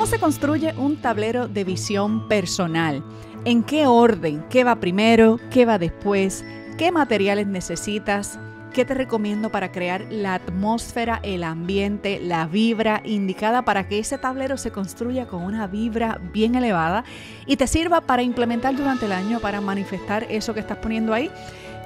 ¿Cómo se construye un tablero de visión personal? ¿En qué orden? ¿Qué va primero? ¿Qué va después? ¿Qué materiales necesitas? ¿Qué te recomiendo para crear la atmósfera, el ambiente, la vibra indicada para que ese tablero se construya con una vibra bien elevada y te sirva para implementar durante el año, para manifestar eso que estás poniendo ahí?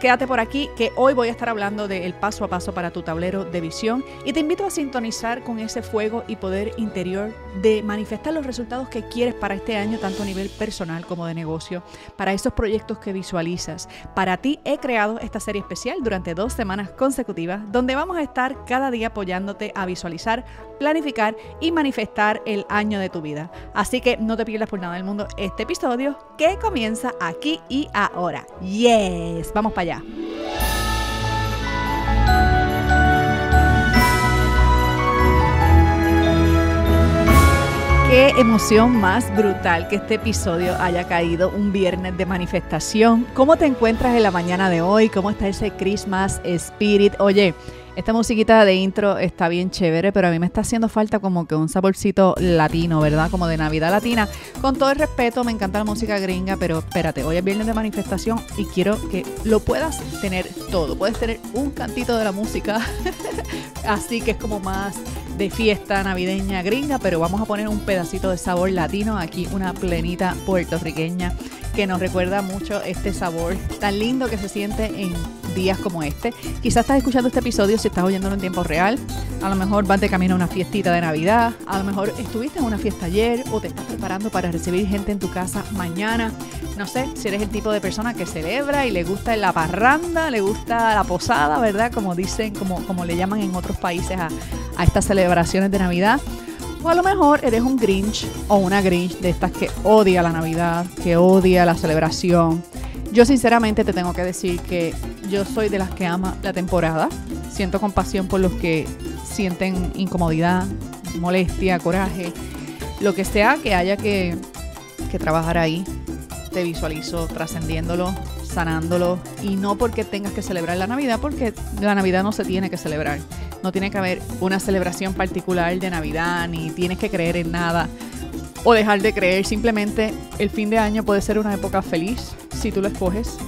Quédate por aquí que hoy voy a estar hablando del paso a paso para tu tablero de visión y te invito a sintonizar con ese fuego y poder interior de manifestar los resultados que quieres para este año, tanto a nivel personal como de negocio, para esos proyectos que visualizas. Para ti he creado esta serie especial durante dos semanas consecutivas donde vamos a estar cada día apoyándote a visualizar, planificar y manifestar el año de tu vida. Así que no te pierdas por nada del mundo este episodio que comienza aquí y ahora. Yes, vamos para allá. Qué emoción más brutal que este episodio haya caído un viernes de manifestación. ¿Cómo te encuentras en la mañana de hoy? ¿Cómo está ese Christmas Spirit? Oye, esta musiquita de intro está bien chévere, pero a mí me está haciendo falta como que un saborcito latino, ¿verdad? Como de Navidad latina. Con todo el respeto, me encanta la música gringa, pero espérate, hoy es viernes de manifestación y quiero que lo puedas tener todo. Puedes tener un cantito de la música, así que es como más de fiesta navideña gringa, pero vamos a poner un pedacito de sabor latino aquí, una plenita puertorriqueña que nos recuerda mucho este sabor tan lindo que se siente en días como este. Quizás estás escuchando este episodio si estás oyéndolo en tiempo real. A lo mejor vas de camino a una fiestita de Navidad. A lo mejor estuviste en una fiesta ayer o te estás preparando para recibir gente en tu casa mañana. No sé si eres el tipo de persona que celebra y le gusta la parranda, le gusta la posada, ¿verdad? Como dicen, como, como le llaman en otros países a, a estas celebraciones de Navidad. O a lo mejor eres un Grinch o una Grinch de estas que odia la Navidad, que odia la celebración. Yo sinceramente te tengo que decir que yo soy de las que ama la temporada. Siento compasión por los que sienten incomodidad, molestia, coraje, lo que sea que haya que, que trabajar ahí. Te visualizo trascendiéndolo, sanándolo y no porque tengas que celebrar la Navidad, porque la Navidad no se tiene que celebrar no tiene que haber una celebración particular de Navidad, ni tienes que creer en nada o dejar de creer. Simplemente el fin de año puede ser una época feliz si tú lo escoges.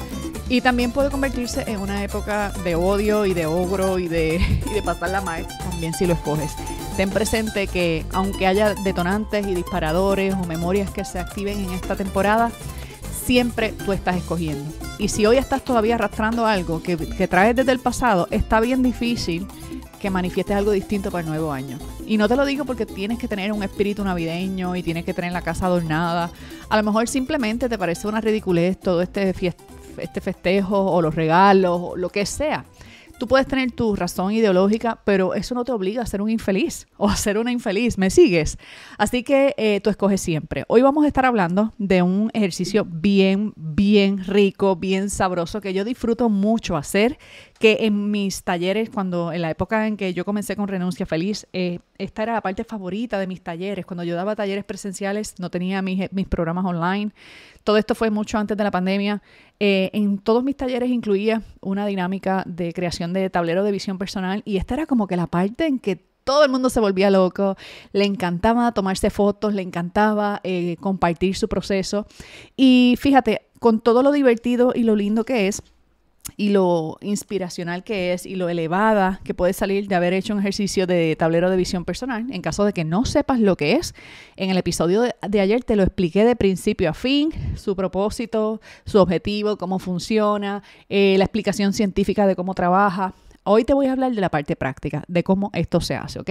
Y también puede convertirse en una época de odio y de ogro y de, y de pasarla también si lo escoges. Ten presente que aunque haya detonantes y disparadores o memorias que se activen en esta temporada, siempre tú estás escogiendo. Y si hoy estás todavía arrastrando algo que, que traes desde el pasado, está bien difícil que manifiestes algo distinto para el nuevo año. Y no te lo digo porque tienes que tener un espíritu navideño y tienes que tener la casa adornada. A lo mejor simplemente te parece una ridiculez todo este, este festejo o los regalos o lo que sea. Tú puedes tener tu razón ideológica, pero eso no te obliga a ser un infeliz o a ser una infeliz. ¿Me sigues? Así que eh, tú escoges siempre. Hoy vamos a estar hablando de un ejercicio bien, bien rico, bien sabroso que yo disfruto mucho hacer, que en mis talleres, cuando en la época en que yo comencé con Renuncia Feliz, eh, esta era la parte favorita de mis talleres. Cuando yo daba talleres presenciales, no tenía mis, eh, mis programas online. Todo esto fue mucho antes de la pandemia. Eh, en todos mis talleres incluía una dinámica de creación de tablero de visión personal y esta era como que la parte en que todo el mundo se volvía loco, le encantaba tomarse fotos, le encantaba eh, compartir su proceso. Y fíjate, con todo lo divertido y lo lindo que es, y lo inspiracional que es y lo elevada que puede salir de haber hecho un ejercicio de tablero de visión personal. En caso de que no sepas lo que es, en el episodio de, ayer te lo expliqué de principio a fin, su propósito, su objetivo, cómo funciona, eh, la explicación científica de cómo trabaja. Hoy te voy a hablar de la parte práctica, de cómo esto se hace, ¿ok?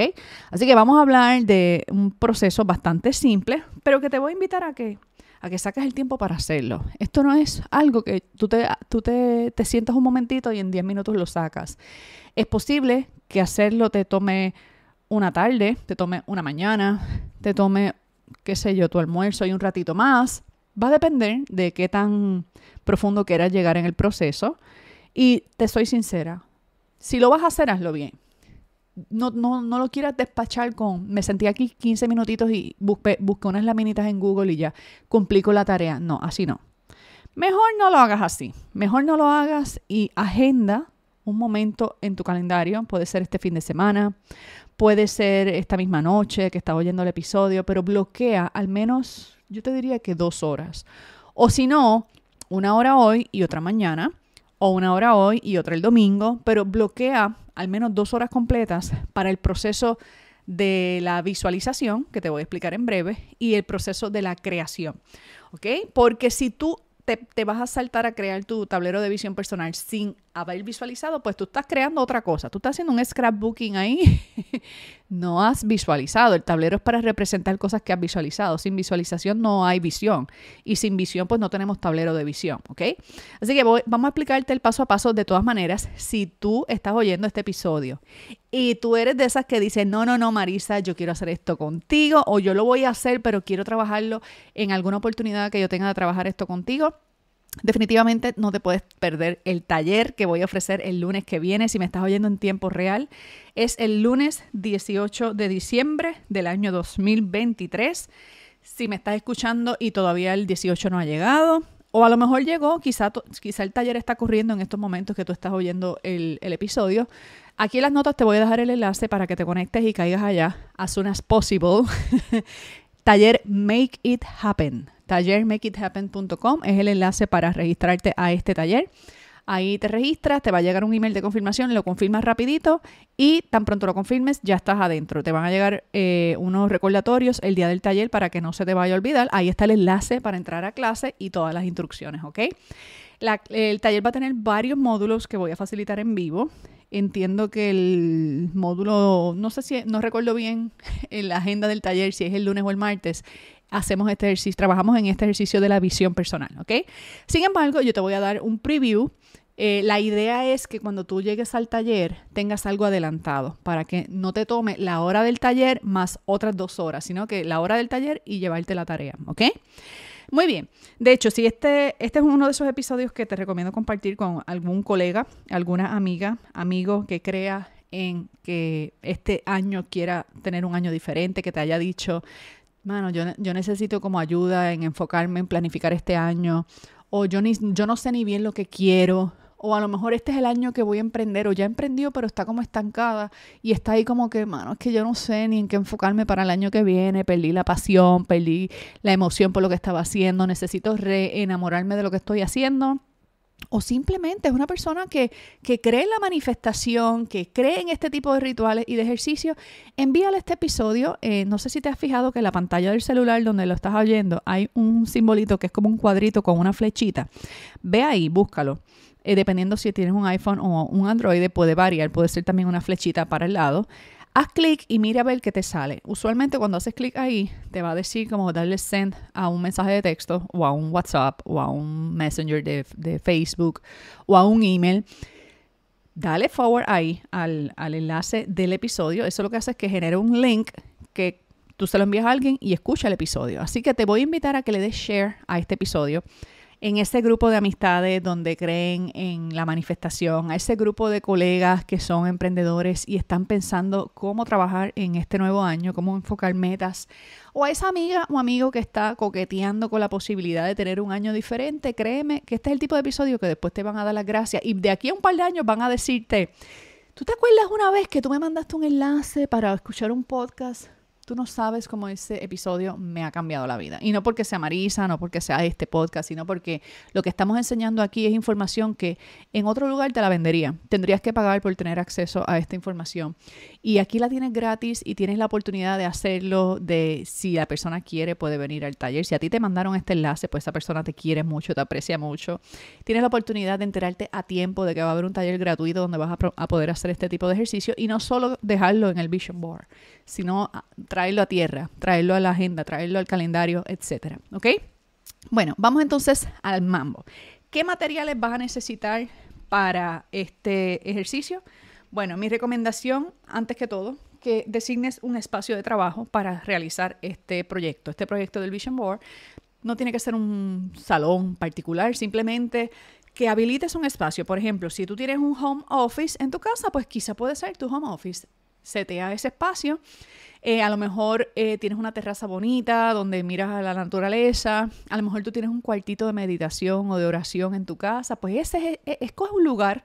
Así que vamos a hablar de un proceso bastante simple, pero que te voy a invitar a que a que sacas el tiempo para hacerlo. Esto no es algo que tú te, tú te sientas un momentito y en 10 minutos lo sacas. Es posible que hacerlo te tome una tarde, te tome una mañana, te tome, qué sé yo, tu almuerzo y un ratito más. Va a depender de qué tan profundo quieras llegar en el proceso. Y te soy sincera, si lo vas a hacer, hazlo bien no, no, no lo quieras despachar con, me sentí aquí 15 minutitos y busqué, unas laminitas en Google y ya cumplí la tarea. No, así no. Mejor no lo hagas así. Mejor no lo hagas y agenda un momento en tu calendario. Puede ser este fin de semana, puede ser esta misma noche que estás oyendo el episodio, pero bloquea al menos, yo te diría que dos horas. O si no, una hora hoy y otra mañana o una hora hoy y otra el domingo, pero bloquea al menos dos horas completas para el proceso de la visualización, que te voy a explicar en breve, y el proceso de la creación. ¿Ok? Porque si tú te, vas a saltar a crear tu tablero de visión personal sin haber visualizado, pues tú estás creando otra cosa. Tú estás haciendo un scrapbooking ahí. no has visualizado. El tablero es para representar cosas que has visualizado. Sin visualización no hay visión. Y sin visión, pues no tenemos tablero de visión. ¿Ok? Así que vamos a explicarte el paso a paso de todas maneras. Si tú estás oyendo este episodio y tú eres de esas que dicen, no, no, no, Marisa, yo quiero hacer esto contigo o yo lo voy a hacer, pero quiero trabajarlo en alguna oportunidad que yo tenga de trabajar esto contigo Definitivamente no te puedes perder el taller que voy a ofrecer el lunes que viene, si me estás oyendo en tiempo real. Es el lunes 18 de diciembre del año 2023. Si me estás escuchando y todavía el 18 no ha llegado, o a lo mejor llegó, quizá, quizá el taller está corriendo en estos momentos que tú estás oyendo el, el episodio. Aquí en las notas te voy a dejar el enlace para que te conectes y caigas allá as soon as possible. taller Make It Happen. Tallermakeithappen.com es el enlace para registrarte a este taller. Ahí te registras, te va a llegar un email de confirmación, lo confirmas rapidito y tan pronto lo confirmes ya estás adentro. Te van a llegar eh, unos recordatorios el día del taller para que no se te vaya a olvidar. Ahí está el enlace para entrar a clase y todas las instrucciones, ¿ok? el taller va a tener varios módulos que voy a facilitar en vivo. Entiendo que el módulo, no sé si, no recuerdo bien en la agenda del taller, si es el lunes o el martes, hacemos este ejercicio, trabajamos en este ejercicio de la visión personal, ¿ok? Sin embargo, yo te voy a dar un preview. Eh, la idea es que cuando tú llegues al taller tengas algo adelantado para que no te tome la hora del taller más otras dos horas, sino que la hora del taller y llevarte la tarea, ¿ok? Muy bien. De hecho, si este, este es uno de esos episodios que te recomiendo compartir con algún colega, alguna amiga, amigo que crea en que este año quiera tener un año diferente, que te haya dicho, mano, yo, yo necesito como ayuda en enfocarme en planificar este año, o yo, yo no sé ni bien lo que quiero, o a lo mejor este es el año que voy a emprender, o ya emprendió, pero está como estancada y está ahí como que, mano, es que yo no sé ni en qué enfocarme para el año que viene, perdí la pasión, perdí la emoción por lo que estaba haciendo, necesito reenamorarme de lo que estoy haciendo. O simplemente es una persona que, que cree en la manifestación, que cree en este tipo de rituales y de ejercicios. Envíale este episodio. Eh, no sé si te has fijado que en la pantalla del celular donde lo estás oyendo hay un simbolito que es como un cuadrito con una flechita. Ve ahí, búscalo eh, dependiendo si tienes un iPhone o un Android, puede variar, puede ser también una flechita para el lado. Haz clic y mira a ver qué te sale. Usualmente cuando haces clic ahí, te va a decir como darle send a un mensaje de texto o a un WhatsApp o a un Messenger de, Facebook o a un email dale forward ahí al, al, enlace del episodio. Eso lo que hace es que genera un link que tú se lo envías a alguien y escucha el episodio. Así que te voy a invitar a que le des share a este episodio en ese grupo de amistades donde creen en la manifestación, a ese grupo de colegas que son emprendedores y están pensando cómo trabajar en este nuevo año, cómo enfocar metas, o a esa amiga o amigo que está coqueteando con la posibilidad de tener un año diferente, créeme que este es el tipo de episodio que después te van a dar las gracias y de aquí a un par de años van a decirte, ¿tú te acuerdas una vez que tú me mandaste un enlace para escuchar un podcast? Tú no sabes cómo ese episodio me ha cambiado la vida. Y no porque sea Marisa, no porque sea este podcast, sino porque lo que estamos enseñando aquí es información que en otro lugar te la vendería. Tendrías que pagar por tener acceso a esta información. Y aquí la tienes gratis y tienes la oportunidad de hacerlo, de si la persona quiere puede venir al taller. Si a ti te mandaron este enlace, pues esa persona te quiere mucho, te aprecia mucho. Tienes la oportunidad de enterarte a tiempo de que va a haber un taller gratuito donde vas a, poder hacer este tipo de ejercicio y no solo dejarlo en el vision board, sino traerlo a tierra, traerlo a la agenda, traerlo al calendario, etcétera, ¿Ok? Bueno, vamos entonces al mambo. ¿Qué materiales vas a necesitar para este ejercicio? Bueno, mi recomendación, antes que todo, que designes un espacio de trabajo para realizar este proyecto, este proyecto del Vision Board. No tiene que ser un salón particular, simplemente que habilites un espacio. Por ejemplo, si tú tienes un home office en tu casa, pues quizá puede ser tu home office setea ese espacio. Eh, a lo mejor eh, tienes una terraza bonita donde miras a la naturaleza. A lo mejor tú tienes un cuartito de meditación o de oración en tu casa. Pues ese es, e, escoge un lugar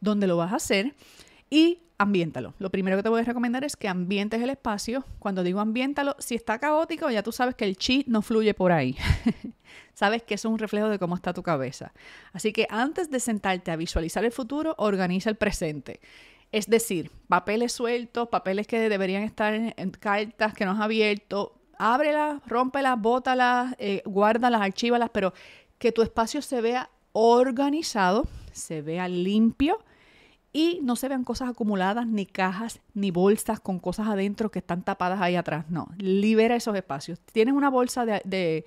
donde lo vas a hacer y ambiéntalo. Lo primero que te voy a recomendar es que ambientes el espacio. Cuando digo ambiéntalo, si está caótico, ya tú sabes que el chi no fluye por ahí. sabes que es un reflejo de cómo está tu cabeza. Así que antes de sentarte a visualizar el futuro, organiza el presente. Es decir, papeles sueltos, papeles que deberían estar en, cartas que no has abierto, ábrelas, rómpelas, bótalas, eh, guárdalas, archívalas, pero que tu espacio se vea organizado, se vea limpio y no se vean cosas acumuladas, ni cajas, ni bolsas con cosas adentro que están tapadas ahí atrás. No, libera esos espacios. Tienes una bolsa de, de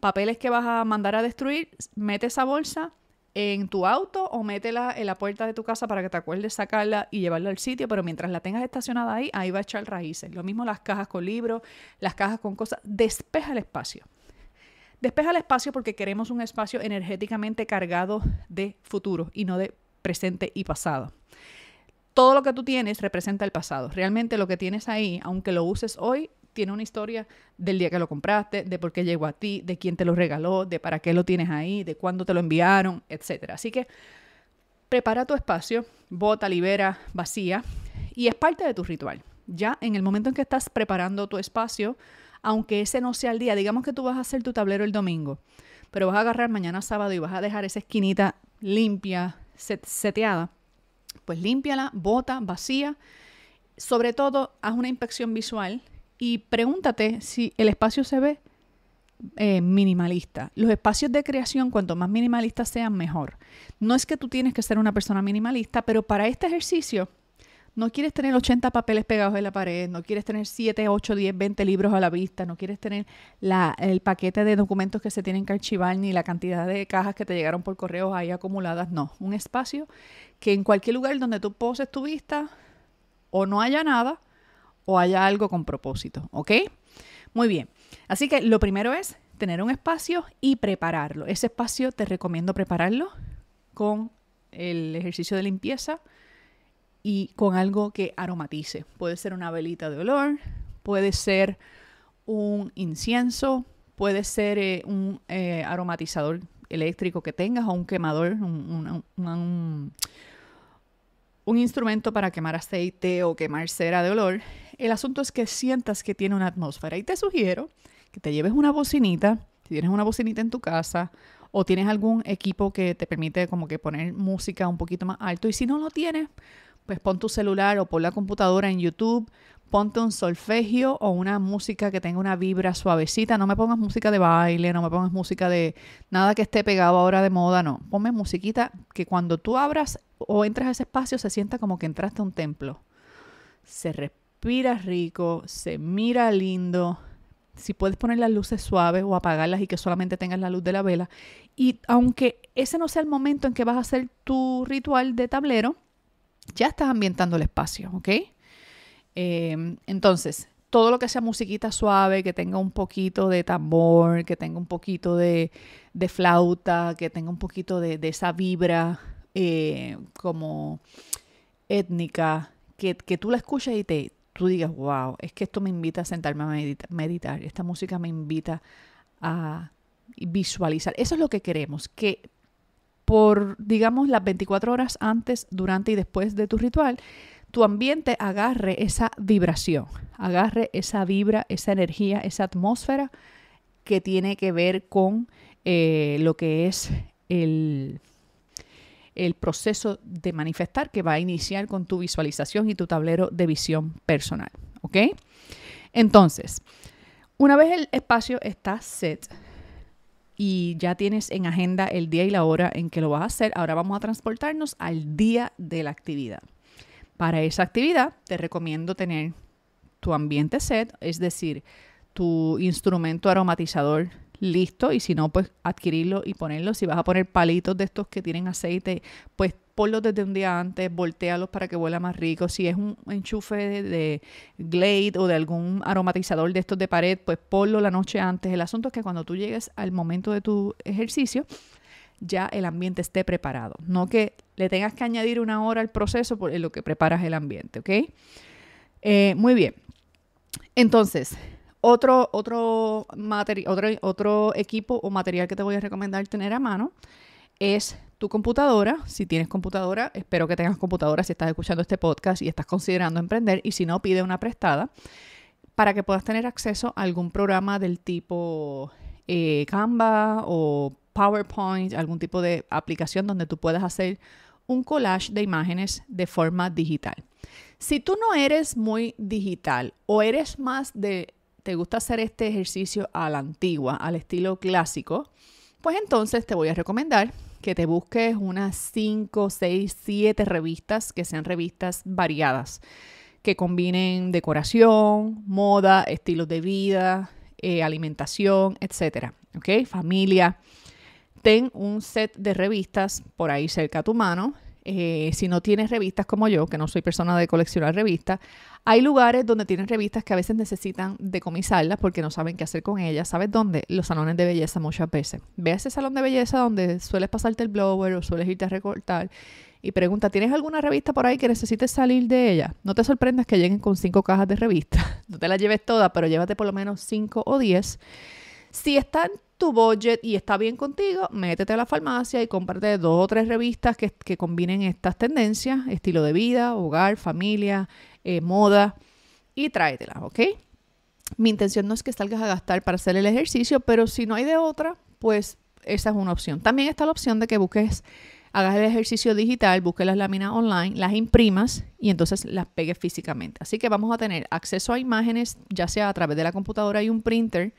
papeles que vas a mandar a destruir, mete esa bolsa, en tu auto o métela en la puerta de tu casa para que te acuerdes sacarla y llevarla al sitio, pero mientras la tengas estacionada ahí, ahí va a echar raíces. Lo mismo las cajas con libros, las cajas con cosas, despeja el espacio. Despeja el espacio porque queremos un espacio energéticamente cargado de futuro y no de presente y pasado. Todo lo que tú tienes representa el pasado. Realmente lo que tienes ahí, aunque lo uses hoy, tiene una historia del día que lo compraste, de por qué llegó a ti, de quién te lo regaló, de para qué lo tienes ahí, de cuándo te lo enviaron, etc. Así que prepara tu espacio, bota, libera, vacía, y es parte de tu ritual. Ya en el momento en que estás preparando tu espacio, aunque ese no sea el día, digamos que tú vas a hacer tu tablero el domingo, pero vas a agarrar mañana sábado y vas a dejar esa esquinita limpia, seteada, pues límpiala, bota, vacía. Sobre todo, haz una inspección visual y pregúntate si el espacio se ve eh, minimalista. Los espacios de creación, cuanto más minimalistas sean, mejor. No es que tú tienes que ser una persona minimalista, pero para este ejercicio no quieres tener 80 papeles pegados en la pared, no quieres tener 7, 8, 10, 20 libros a la vista, no quieres tener el paquete de documentos que se tienen que archivar ni la cantidad de cajas que te llegaron por correos ahí acumuladas, no. Un espacio que en cualquier lugar donde tú poses tu vista o no haya nada, o haya algo con propósito, ¿ok? Muy bien. Así que lo primero es tener un espacio y prepararlo. Ese espacio te recomiendo prepararlo con el ejercicio de limpieza y con algo que aromatice. Puede ser una velita de olor, puede ser un incienso, puede ser eh, un eh, aromatizador eléctrico que tengas o un quemador, un, un instrumento para quemar aceite o quemar cera de olor. El asunto es que sientas que tiene una atmósfera. Y te sugiero que te lleves una bocinita, si tienes una bocinita en tu casa o tienes algún equipo que te permite como que poner música un poquito más alto. Y si no lo tienes, pues pon tu celular o pon la computadora en YouTube, ponte un solfegio o una música que tenga una vibra suavecita. No me pongas música de baile, no me pongas música de nada que esté pegado ahora de moda, no. Ponme musiquita que cuando tú abras o entras a ese espacio se sienta como que entraste a un templo. Se respira rico, se mira lindo. Si puedes poner las luces suaves o apagarlas y que solamente tengas la luz de la vela. Y aunque ese no sea el momento en que vas a hacer tu ritual de tablero, ya estás ambientando el espacio, ¿ok? Em, entonces, todo lo que sea musiquita suave, que tenga un poquito de tambor, que tenga un poquito de, flauta, que tenga un poquito de, esa vibra eh, como étnica, que, tú la escuches y te, tú digas, wow, es que esto me invita a sentarme a meditar, esta música me invita a visualizar. Eso es lo que queremos, que por, digamos, las 24 horas antes, durante y después de tu ritual, tu ambiente agarre esa vibración, agarre esa vibra, esa energía, esa atmósfera que tiene que ver con eh, lo que es el, el proceso de manifestar que va a iniciar con tu visualización y tu tablero de visión personal. ¿Ok? Entonces, una vez el espacio está set y ya tienes en agenda el día y la hora en que lo vas a hacer, ahora vamos a transportarnos al día de la actividad. Para esa actividad te recomiendo tener tu ambiente set, es decir, tu instrumento aromatizador listo y si no, pues adquirirlo y ponerlo. Si vas a poner palitos de estos que tienen aceite, pues ponlos desde un día antes, voltealos para que huela más rico. Si es un enchufe de, de, Glade o de algún aromatizador de estos de pared, pues ponlo la noche antes. El asunto es que cuando tú llegues al momento de tu ejercicio, ya el ambiente esté preparado. No que le tengas que añadir una hora al proceso por lo que preparas el ambiente, ¿ok? Eh, muy bien. Entonces, otro, otro, otro, otro equipo o material que te voy a recomendar tener a mano es tu computadora. Si tienes computadora, espero que tengas computadora si estás escuchando este podcast y estás considerando emprender y si no, pide una prestada para que puedas tener acceso a algún programa del tipo eh, Canva o PowerPoint, algún tipo de aplicación donde tú puedas hacer un collage de imágenes de forma digital. Si tú no eres muy digital o eres más de, te gusta hacer este ejercicio a la antigua, al estilo clásico, pues entonces te voy a recomendar que te busques unas 5, 6, 7 revistas que sean revistas variadas, que combinen decoración, moda, estilos de vida, eh, alimentación, etcétera, ¿ok? Familia. Ten un set de revistas por ahí cerca a tu mano. Eh, si no tienes revistas como yo, que no soy persona de coleccionar revistas, hay lugares donde tienen revistas que a veces necesitan decomisarlas porque no saben qué hacer con ellas. ¿Sabes dónde? Los salones de belleza muchas veces. Ve a ese salón de belleza donde sueles pasarte el blower o sueles irte a recortar y pregunta, ¿tienes alguna revista por ahí que necesites salir de ella? No te sorprendas que lleguen con cinco cajas de revistas. No te las lleves todas, pero llévate por lo menos cinco o diez. Si están tu budget y está bien contigo, métete a la farmacia y comparte dos o tres revistas que, combinen estas tendencias, estilo de vida, hogar, familia, eh, moda, y tráetelas, ¿ok? Mi intención no es que salgas a gastar para hacer el ejercicio, pero si no hay de otra, pues esa es una opción. También está la opción de que busques, hagas el ejercicio digital, busques las láminas online, las imprimas y entonces las pegues físicamente. Así que vamos a tener acceso a imágenes, ya sea a través de la computadora y un printer,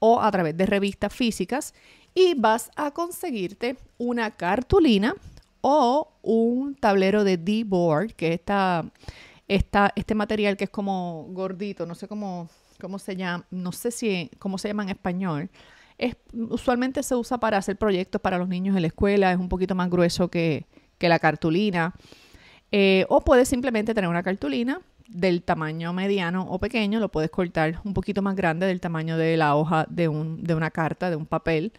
o a través de revistas físicas y vas a conseguirte una cartulina o un tablero de D-Board, que está este material que es como gordito, no sé cómo, cómo se llama, no sé si cómo se llama en español. Es, usualmente se usa para hacer proyectos para los niños en la escuela, es un poquito más grueso que, la cartulina. Eh, o puedes simplemente tener una cartulina del tamaño mediano o pequeño, lo puedes cortar un poquito más grande del tamaño de la hoja de, un, de una carta, de un papel.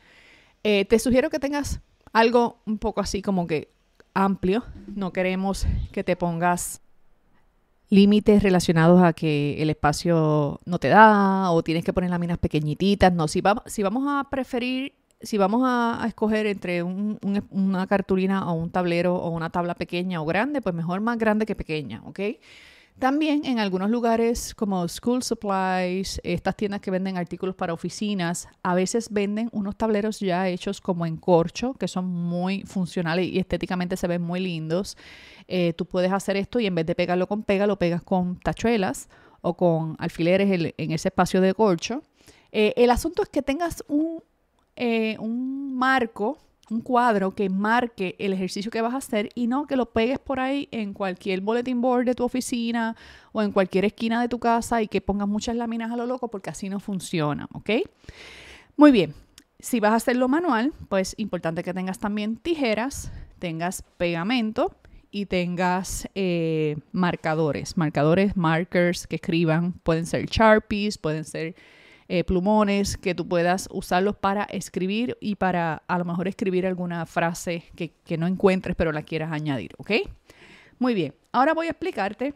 Eh, te sugiero que tengas algo un poco así como que amplio. No queremos que te pongas límites relacionados a que el espacio no te da o tienes que poner láminas pequeñititas. No, si, vamos a preferir, si vamos a, escoger entre una cartulina o un tablero o una tabla pequeña o grande, pues mejor más grande que pequeña, ¿ok? También en algunos lugares como School Supplies, estas tiendas que venden artículos para oficinas, a veces venden unos tableros ya hechos como en corcho, que son muy funcionales y estéticamente se ven muy lindos. Eh, tú puedes hacer esto y en vez de pegarlo con pega, lo pegas con tachuelas o con alfileres en ese espacio de corcho. Eh, el asunto es que tengas un eh, marco un cuadro que marque el ejercicio que vas a hacer y no que lo pegues por ahí en cualquier bulletin board de tu oficina o en cualquier esquina de tu casa y que pongas muchas láminas a lo loco porque así no funciona, ¿ok? Muy bien, si vas a hacerlo manual, pues importante que tengas también tijeras, tengas pegamento y tengas eh, marcadores, marcadores, markers que escriban, pueden ser Sharpies, pueden ser eh, plumones que tú puedas usarlos para escribir y para a lo mejor escribir alguna frase que, que no encuentres pero la quieras añadir, ¿ok? Muy bien, ahora voy a explicarte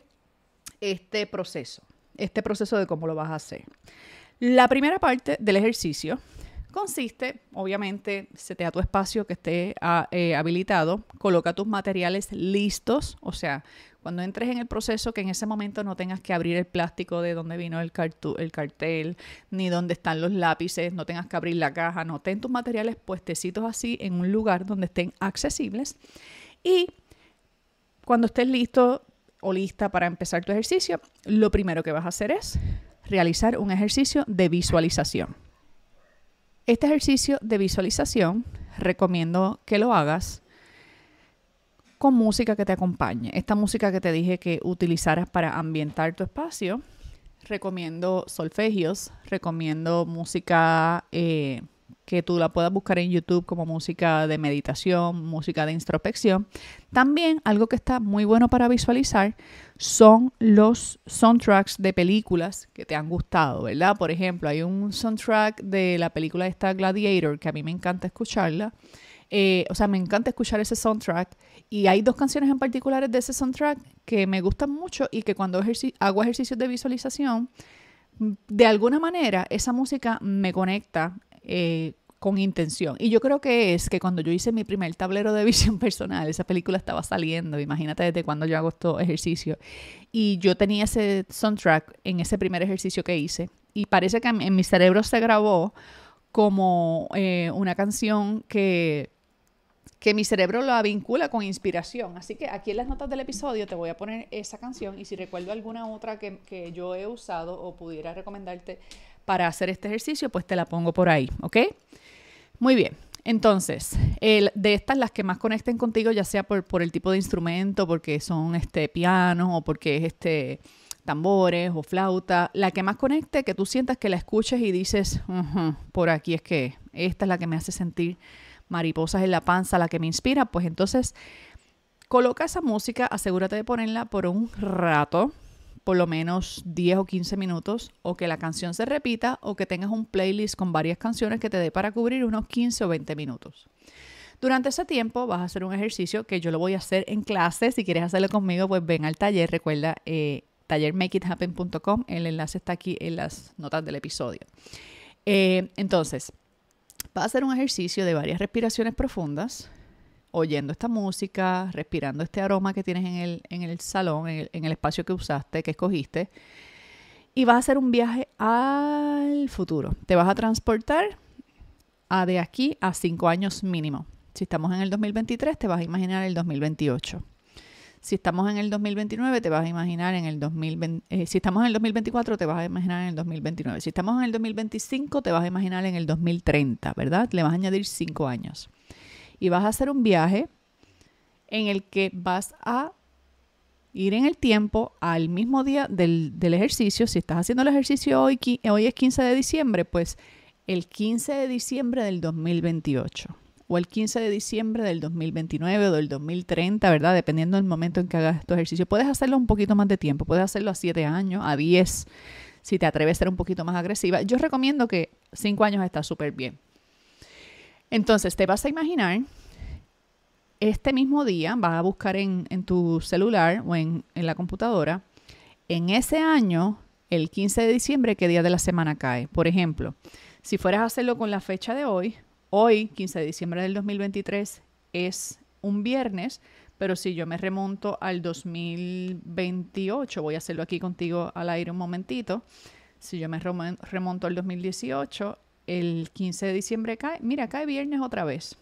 este proceso, este proceso de cómo lo vas a hacer. La primera parte del ejercicio Consiste, obviamente, setea tu espacio que esté ah, eh, habilitado, coloca tus materiales listos, o sea, cuando entres en el proceso que en ese momento no tengas que abrir el plástico de donde vino el, cartel, ni donde están los lápices, no tengas que abrir la caja, no, ten tus materiales puestecitos así en un lugar donde estén accesibles y cuando estés listo o lista para empezar tu ejercicio, lo primero que vas a hacer es realizar un ejercicio de visualización. Este ejercicio de visualización recomiendo que lo hagas con música que te acompañe. Esta música que te dije que utilizaras para ambientar tu espacio, recomiendo solfegios, recomiendo música... Eh, que tú la puedas buscar en YouTube como música de meditación, música de introspección. También algo que está muy bueno para visualizar son los soundtracks de películas que te han gustado, ¿verdad? Por ejemplo, hay un soundtrack de la película esta Gladiator que a mí me encanta escucharla. Eh, o sea, me encanta escuchar ese soundtrack. Y hay dos canciones en particulares de ese soundtrack que me gustan mucho y que cuando hago ejercicios de visualización, de alguna manera esa música me conecta eh, con intención. Y yo creo que es que cuando yo hice mi primer tablero de visión personal, esa película estaba saliendo, imagínate desde cuando yo hago estos ejercicios. Y yo tenía ese soundtrack en ese primer ejercicio que hice. Y parece que en mi cerebro se grabó como eh, una canción que, que mi cerebro la vincula con inspiración. Así que aquí en las notas del episodio te voy a poner esa canción y si recuerdo alguna otra que, que yo he usado o pudiera recomendarte para hacer este ejercicio, pues te la pongo por ahí, ¿ok? Muy bien. Entonces, de estas las que más conecten contigo, ya sea por, el tipo de instrumento, porque son este pianos o porque es este tambores o flauta, la que más conecte, que tú sientas que la escuches y dices, por aquí es que esta es la que me hace sentir mariposas en la panza, la que me inspira, pues entonces coloca esa música, asegúrate de ponerla por un rato, por lo menos 10 o 15 minutos o que la canción se repita o que tengas un playlist con varias canciones que te dé para cubrir unos 15 o 20 minutos. Durante ese tiempo vas a hacer un ejercicio que yo lo voy a hacer en clase. Si quieres hacerlo conmigo, pues ven al taller. Recuerda eh, tallermakeithappen.com. El enlace está aquí en las notas del episodio. Eh, entonces, vas a hacer un ejercicio de varias respiraciones profundas oyendo esta música, respirando este aroma que tienes en el, en el salón, en el, espacio que usaste, que escogiste. Y vas a hacer un viaje al futuro. Te vas a transportar a de aquí a cinco años mínimo. Si estamos en el 2023, te vas a imaginar el 2028. Si estamos en el 2029, te vas a imaginar en el 2020. Eh, si estamos en el 2024, te vas a imaginar en el 2029. Si estamos en el 2025, te vas a imaginar en el 2030, ¿verdad? Le vas a añadir cinco años y vas a hacer un viaje en el que vas a ir en el tiempo al mismo día del, ejercicio. Si estás haciendo el ejercicio hoy, hoy es 15 de diciembre, pues el 15 de diciembre del 2028 o el 15 de diciembre del 2029 o del 2030, ¿verdad? Dependiendo del momento en que hagas tu ejercicio. Puedes hacerlo un poquito más de tiempo, puedes hacerlo a 7 años, a 10, si te atreves a ser un poquito más agresiva. Yo recomiendo que 5 años está súper bien. Entonces, te vas a imaginar, este mismo día vas a buscar en, tu celular o en, en, la computadora, en ese año, el 15 de diciembre, qué día de la semana cae. Por ejemplo, si fueras a hacerlo con la fecha de hoy, hoy, 15 de diciembre del 2023, es un viernes, pero si yo me remonto al 2028, voy a hacerlo aquí contigo al aire un momentito, si yo me remonto al 2018, el 15 de diciembre cae, mira, cae viernes otra vez.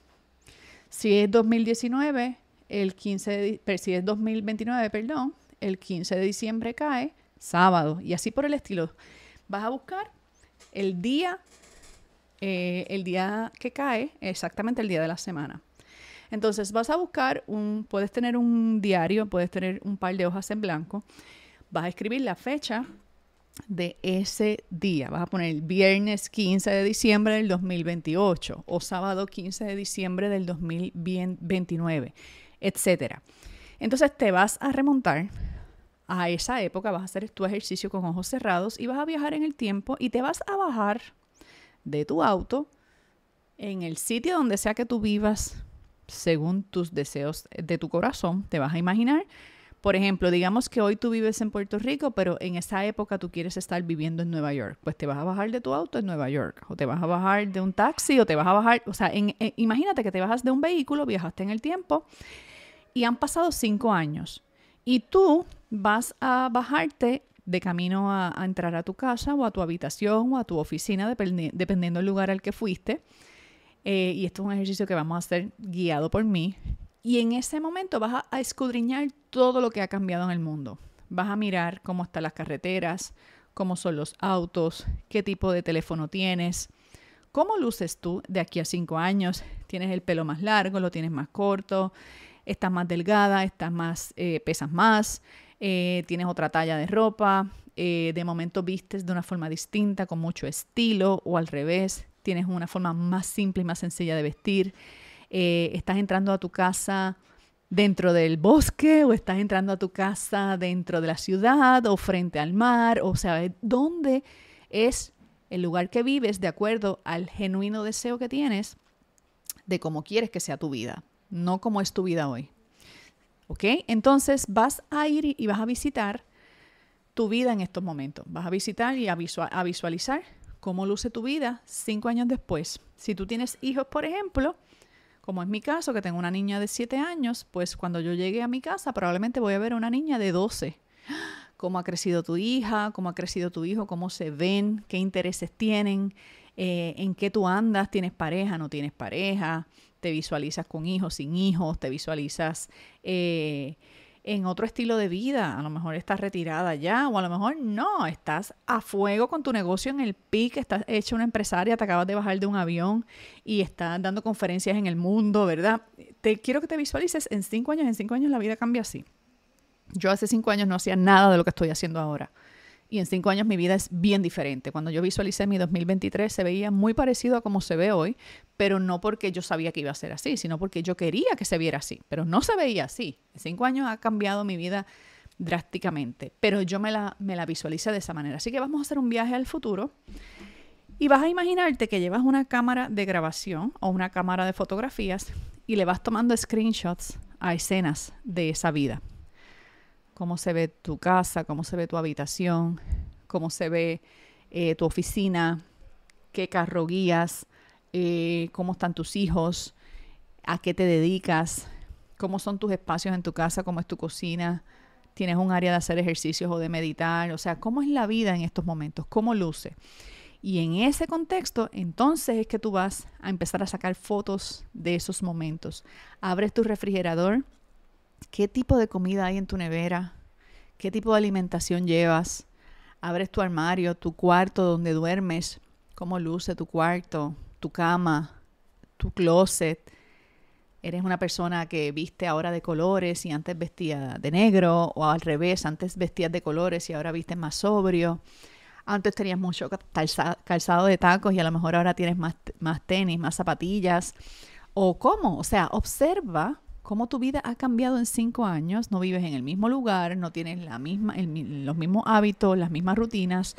Si es 2019, el 15 de, si es 2029, perdón, el 15 de diciembre cae sábado y así por el estilo. Vas a buscar el día, eh, el día que cae, exactamente el día de la semana. Entonces vas a buscar un, puedes tener un diario, puedes tener un par de hojas en blanco, vas a escribir la fecha de ese día. Vas a poner el viernes 15 de diciembre del 2028 o sábado 15 de diciembre del 2029, etcétera. Entonces te vas a remontar a esa época, vas a hacer tu ejercicio con ojos cerrados y vas a viajar en el tiempo y te vas a bajar de tu auto en el sitio donde sea que tú vivas según tus deseos de tu corazón. Te vas a imaginar por ejemplo, digamos que hoy tú vives en Puerto Rico, pero en esa época tú quieres estar viviendo en Nueva York. Pues te vas a bajar de tu auto en Nueva York, o te vas a bajar de un taxi, o te vas a bajar, o sea, imagínate que te bajas de un vehículo, viajaste en el tiempo y han pasado cinco años. Y tú vas a bajarte de camino a, entrar a tu casa o a tu habitación o a tu oficina, dependiendo del lugar al que fuiste. Eh, y esto es un ejercicio que vamos a hacer guiado por mí. Y en ese momento vas a, escudriñar todo lo que ha cambiado en el mundo. Vas a mirar cómo están las carreteras, cómo son los autos, qué tipo de teléfono tienes, cómo luces tú de aquí a cinco años. ¿Tienes el pelo más largo? ¿Lo tienes más corto? ¿Estás más delgada? ¿Estás más, eh, pesas más? Eh, ¿Tienes otra talla de ropa? Eh, de momento vistes de una forma distinta, con mucho estilo o al revés, tienes una forma más simple y más sencilla de vestir, eh, estás entrando a tu casa dentro del bosque o estás entrando a tu casa dentro de la ciudad o frente al mar, o sea, eh, ¿dónde es el lugar que vives de acuerdo al genuino deseo que tienes de cómo quieres que sea tu vida, no como es tu vida hoy? ¿Ok? Entonces vas a ir y vas a visitar tu vida en estos momentos. Vas a visitar y a, visualizar cómo luce tu vida cinco años después. Si tú tienes hijos, por ejemplo, como es mi caso, que tengo una niña de 7 años, pues cuando yo llegue a mi casa probablemente voy a ver a una niña de 12. Cómo ha crecido tu hija, cómo ha crecido tu hijo, cómo se ven, qué intereses tienen, eh, en qué tú andas, tienes pareja, no tienes pareja, te visualizas con hijos, sin hijos, te visualizas... Eh, en otro estilo de vida. A lo mejor estás retirada ya o a lo mejor no, estás a fuego con tu negocio en el PIC, estás hecha una empresaria, te acabas de bajar de un avión y estás dando conferencias en el mundo, ¿verdad? Te quiero que te visualices en cinco años, en cinco años la vida cambia así. Yo hace cinco años no hacía nada de lo que estoy haciendo ahora y en cinco años mi vida es bien diferente. Cuando yo visualicé mi 2023 se veía muy parecido a como se ve hoy, pero no porque yo sabía que iba a ser así, sino porque yo quería que se viera así, pero no se veía así. En cinco años ha cambiado mi vida drásticamente, pero yo me la, me la visualicé de esa manera. Así que vamos a hacer un viaje al futuro. Y vas a imaginarte que llevas una cámara de grabación o una cámara de fotografías y le vas tomando screenshots a escenas de esa vida cómo se ve tu casa, cómo se ve tu habitación, cómo se ve eh, tu oficina, qué carro guías, eh, cómo están tus hijos, a qué te dedicas, cómo son tus espacios en tu casa, cómo es tu cocina, tienes un área de hacer ejercicios o de meditar, o sea, cómo es la vida en estos momentos, cómo luce. Y en ese contexto, entonces es que tú vas a empezar a sacar fotos de esos momentos. Abres tu refrigerador ¿Qué tipo de comida hay en tu nevera? ¿Qué tipo de alimentación llevas? Abres tu armario, tu cuarto donde duermes, cómo luce tu cuarto, tu cama, tu closet. Eres una persona que viste ahora de colores y antes vestía de negro, o al revés, antes vestías de colores y ahora viste más sobrio. Antes tenías mucho calzado de tacos y a lo mejor ahora tienes más, más tenis, más zapatillas. ¿O cómo? O sea, observa cómo tu vida ha cambiado en cinco años, no vives en el mismo lugar, no tienes la misma, los mismos hábitos, las mismas rutinas,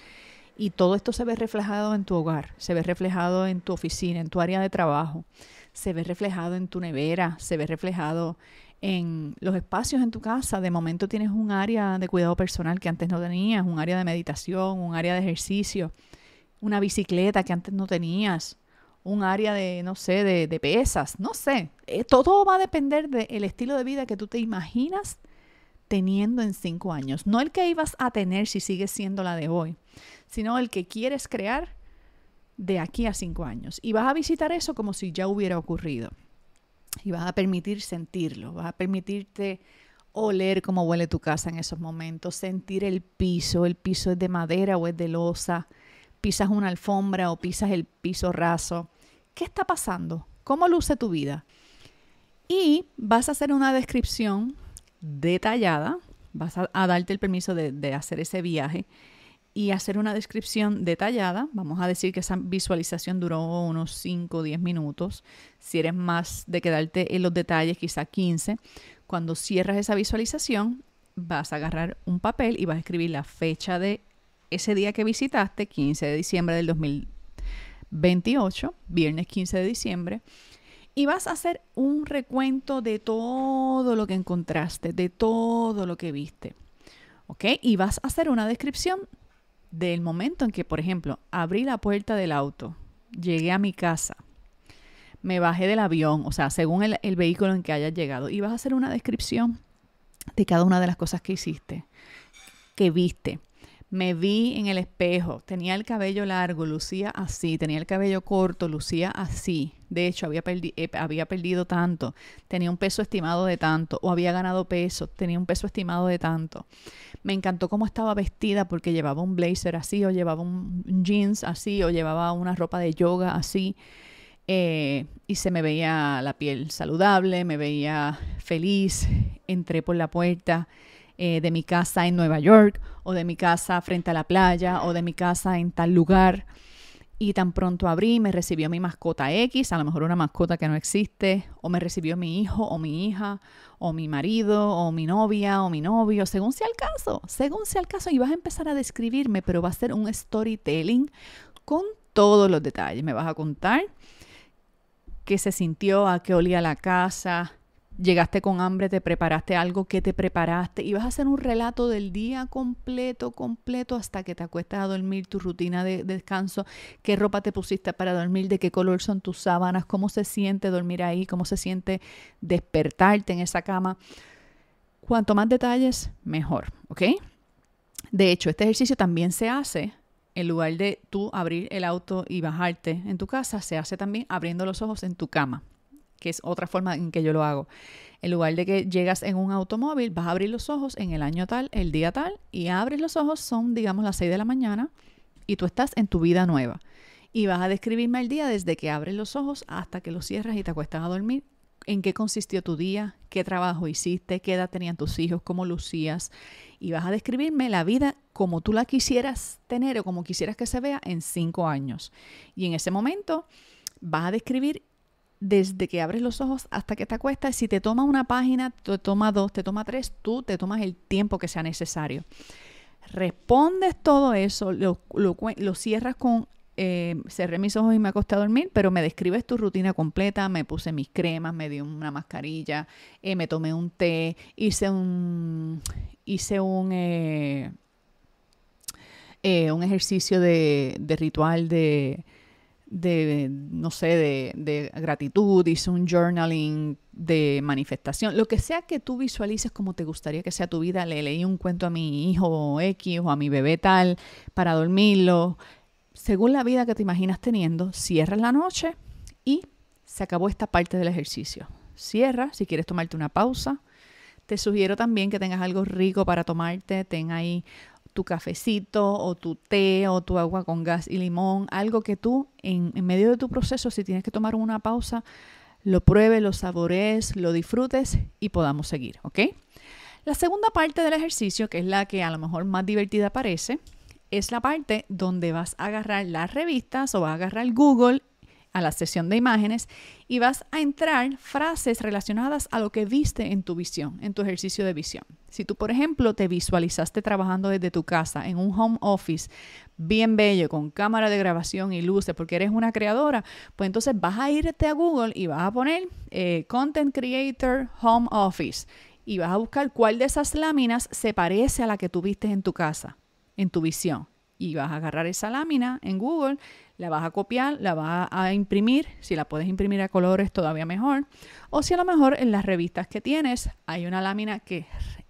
y todo esto se ve reflejado en tu hogar, se ve reflejado en tu oficina, en tu área de trabajo, se ve reflejado en tu nevera, se ve reflejado en los espacios en tu casa. De momento tienes un área de cuidado personal que antes no tenías, un área de meditación, un área de ejercicio, una bicicleta que antes no tenías, un área de, no sé, de, pesas, no sé. Eh, todo va a depender del estilo de vida que tú te imaginas teniendo en cinco años. No el que ibas a tener si sigues siendo la de hoy, sino el que quieres crear de aquí a cinco años. Y vas a visitar eso como si ya hubiera ocurrido. Y vas a permitir sentirlo, vas a permitirte oler cómo huele tu casa en esos momentos, sentir el piso, el piso es de madera o es de losa, pisas una alfombra o pisas el piso raso, ¿Qué está pasando? ¿Cómo luce tu vida? Y vas a hacer una descripción detallada, vas a, darte el permiso de, hacer ese viaje y hacer una descripción detallada. Vamos a decir que esa visualización duró unos 5 o 10 minutos. Si eres más de quedarte en los detalles, quizá 15. Cuando cierras esa visualización, vas a agarrar un papel y vas a escribir la fecha de ese día que visitaste, 15 de diciembre del 2020. 28, viernes 15 de diciembre, y vas a hacer un recuento de todo lo que encontraste, de todo lo que viste. ¿Ok? Y vas a hacer una descripción del momento en que, por ejemplo, abrí la puerta del auto, llegué a mi casa, me bajé del avión, o sea, según el, el vehículo en que hayas llegado, y vas a hacer una descripción de cada una de las cosas que hiciste, que viste me vi en el espejo, tenía el cabello largo, lucía así, tenía el cabello corto, lucía así. De hecho, había, eh, había perdido tanto, tenía un peso estimado de tanto, o había ganado peso, tenía un peso estimado de tanto. Me encantó cómo estaba vestida porque llevaba un blazer así, o llevaba un jeans así, o llevaba una ropa de yoga así. Eh, y se me veía la piel saludable, me veía feliz, entré por la puerta eh, de mi casa en Nueva York o de mi casa frente a la playa o de mi casa en tal lugar. Y tan pronto abrí, me recibió mi mascota X, a lo mejor una mascota que no existe, o me recibió mi hijo o mi hija, o mi marido, o mi novia, o mi novio, según sea el caso, según sea el caso. Y vas a empezar a describirme, pero va a ser un storytelling con todos los detalles. Me vas a contar qué se sintió, a qué olía la casa, llegaste con hambre, te preparaste algo, que te preparaste y vas a hacer un relato del día completo, completo hasta que te acuestas a dormir, tu rutina de, de, descanso, qué ropa te pusiste para dormir, de qué color son tus sábanas, cómo se siente dormir ahí, cómo se siente despertarte en esa cama. Cuanto más detalles, mejor, ¿ok? De hecho, este ejercicio también se hace en lugar de tú abrir el auto y bajarte en tu casa, se hace también abriendo los ojos en tu cama que es otra forma en que yo lo hago. En lugar de que llegas en un automóvil, vas a abrir los ojos en el año tal, el día tal, y abres los ojos, son digamos las 6 de la mañana, y tú estás en tu vida nueva. Y vas a describirme el día desde que abres los ojos hasta que los cierras y te acuestas a dormir. ¿En qué consistió tu día? ¿Qué trabajo hiciste? ¿Qué edad tenían tus hijos? ¿Cómo lucías? Y vas a describirme la vida como tú la quisieras tener o como quisieras que se vea en cinco años. Y en ese momento vas a describir desde que abres los ojos hasta que te acuestas. Si te toma una página, te toma dos, te toma tres, tú te tomas el tiempo que sea necesario. Respondes todo eso, lo, cierras con eh, cerré mis ojos y me acosté a dormir, pero me describes tu rutina completa, me puse mis cremas, me di una mascarilla, eh, me tomé un té, hice un, hice un, eh, un ejercicio de ritual de, de, no sé, de, de, gratitud, hice un journaling de manifestación, lo que sea que tú visualices como te gustaría que sea tu vida, le leí un cuento a mi hijo X o a mi bebé tal para dormirlo, según la vida que te imaginas teniendo, cierras la noche y se acabó esta parte del ejercicio. Cierra, si quieres tomarte una pausa. Te sugiero también que tengas algo rico para tomarte, ten ahí tu cafecito o tu té o tu agua con gas y limón, algo que tú en, medio de tu proceso, si tienes que tomar una pausa, lo pruebes, lo sabores, lo disfrutes y podamos seguir, ¿ok? La segunda parte del ejercicio, que es la que a lo mejor más divertida parece, es la parte donde vas a agarrar las revistas o vas a agarrar Google a la sesión de imágenes y vas a entrar frases relacionadas a lo que viste en tu visión, en tu ejercicio de visión. Si tú, por ejemplo, te visualizaste trabajando desde tu casa en un home office bien bello, con cámara de grabación y luces, porque eres una creadora, pues entonces vas a irte a Google y vas a poner eh, Content Creator Home Office y vas a buscar cuál de esas láminas se parece a la que tuviste en tu casa, en tu visión. Y vas a agarrar esa lámina en Google la vas a copiar, la vas a imprimir, si la puedes imprimir a colores todavía mejor, o si a lo mejor en las revistas que tienes hay una lámina que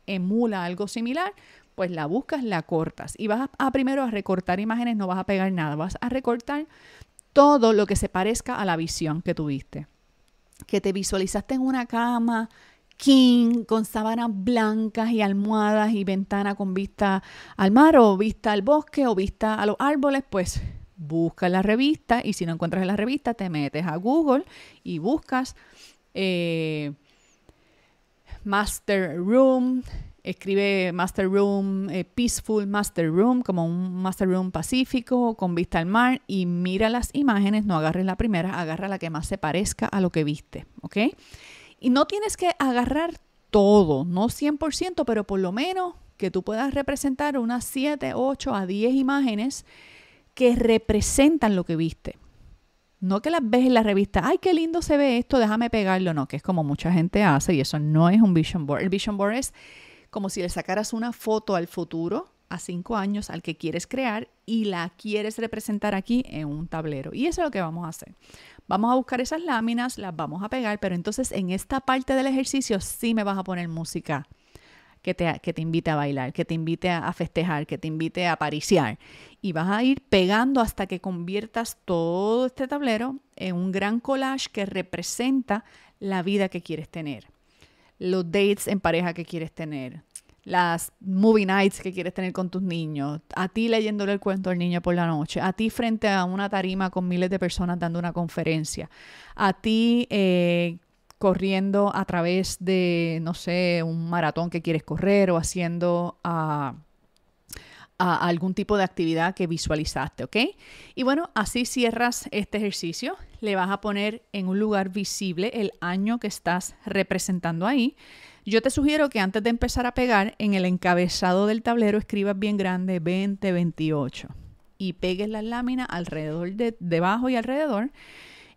emula algo similar, pues la buscas, la cortas y vas a, primero a recortar imágenes, no vas a pegar nada, vas a recortar todo lo que se parezca a la visión que tuviste. Que te visualizaste en una cama king con sábanas blancas y almohadas y ventana con vista al mar o vista al bosque o vista a los árboles, pues Busca la revista y si no encuentras la revista, te metes a Google y buscas eh, Master Room, escribe Master Room, eh, Peaceful Master Room, como un Master Room pacífico con vista al mar y mira las imágenes, no agarres la primera, agarra la que más se parezca a lo que viste, ¿ok? Y no tienes que agarrar todo, no 100%, pero por lo menos que tú puedas representar unas 7, 8 a 10 imágenes que representan lo que viste. No que las ves en la revista, ay, qué lindo se ve esto, déjame pegarlo, no, que es como mucha gente hace y eso no es un vision board. El vision board es como si le sacaras una foto al futuro, a cinco años, al que quieres crear y la quieres representar aquí en un tablero. Y eso es lo que vamos a hacer. Vamos a buscar esas láminas, las vamos a pegar, pero entonces en esta parte del ejercicio sí me vas a poner música que te, que te invite a bailar, que te invite a festejar, que te invite a apariciar y vas a ir pegando hasta que conviertas todo este tablero en un gran collage que representa la vida que quieres tener, los dates en pareja que quieres tener, las movie nights que quieres tener con tus niños, a ti leyéndole el cuento al niño por la noche, a ti frente a una tarima con miles de personas dando una conferencia, a ti eh, corriendo a través de, no sé, un maratón que quieres correr o haciendo... a ah, a algún tipo de actividad que visualizaste, ¿ok? Y bueno, así cierras este ejercicio. Le vas a poner en un lugar visible el año que estás representando ahí. Yo te sugiero que antes de empezar a pegar, en el encabezado del tablero escribas bien grande 2028 y pegues la lámina alrededor de debajo y alrededor.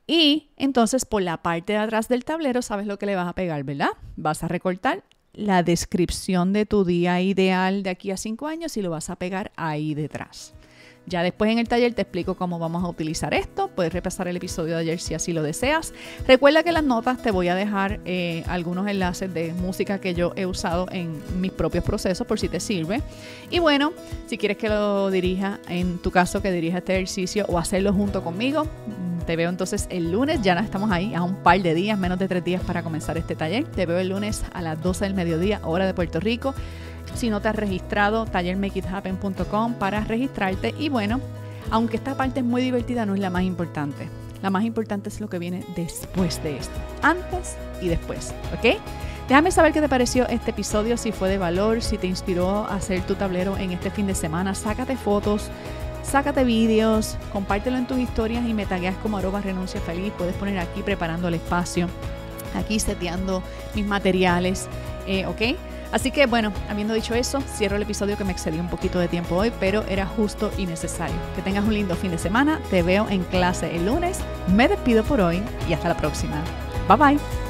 Y entonces por la parte de atrás del tablero sabes lo que le vas a pegar, ¿verdad? Vas a recortar la descripción de tu día ideal de aquí a cinco años y lo vas a pegar ahí detrás. Ya después en el taller te explico cómo vamos a utilizar esto. Puedes repasar el episodio de ayer si así lo deseas. Recuerda que en las notas te voy a dejar eh, algunos enlaces de música que yo he usado en mis propios procesos por si te sirve. Y bueno, si quieres que lo dirija, en tu caso que dirija este ejercicio o hacerlo junto conmigo, te veo entonces el lunes. Ya estamos ahí a un par de días, menos de tres días para comenzar este taller. Te veo el lunes a las 12 del mediodía, hora de Puerto Rico. Si no te has registrado, tallermakeithappen.com para registrarte. Y bueno, aunque esta parte es muy divertida, no es la más importante. La más importante es lo que viene después de esto. Antes y después, ¿ok? Déjame saber qué te pareció este episodio, si fue de valor, si te inspiró a hacer tu tablero en este fin de semana. Sácate fotos, sácate vídeos, compártelo en tus historias y me tagueas como arroba renuncia feliz. Puedes poner aquí preparando el espacio, aquí seteando mis materiales, eh, ¿ok? Así que bueno, habiendo dicho eso, cierro el episodio que me excedí un poquito de tiempo hoy, pero era justo y necesario. Que tengas un lindo fin de semana, te veo en clase el lunes, me despido por hoy y hasta la próxima. Bye bye.